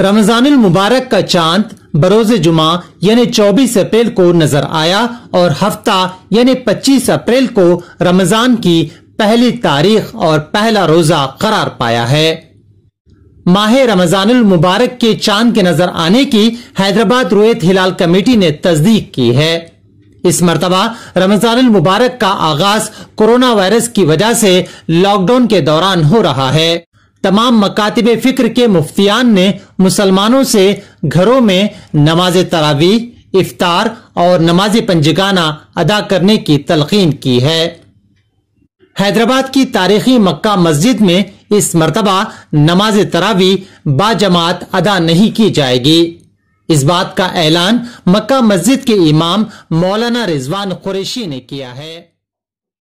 रमजानुल मुबारक का चांद बरोज जुमा यानी 24 अप्रैल को नजर आया और हफ्ता यानी 25 अप्रैल को रमजान की पहली तारीख और पहला रोजा करार पाया है माह रमजानुल मुबारक के चांद के नजर आने की हैदराबाद रोहित हिलाल कमेटी ने तस्दीक की है इस मरतबा रमजानुल मुबारक का आगाज कोरोना वायरस की वजह से लॉकडाउन के दौरान हो रहा है तमाम मकातब फिक्र के मुफ्तियान ने मुसलमानों से घरों में नमाज तरावी इफ्तार और नमाज पंजगाना अदा करने की तलकीन की है हैदराबाद की तारीखी मक्का मस्जिद में इस मरतबा नमाज तरावी बाजमात अदा नहीं की जाएगी इस बात का ऐलान मक्का मस्जिद के इमाम मौलाना रिजवान कुरैशी ने किया है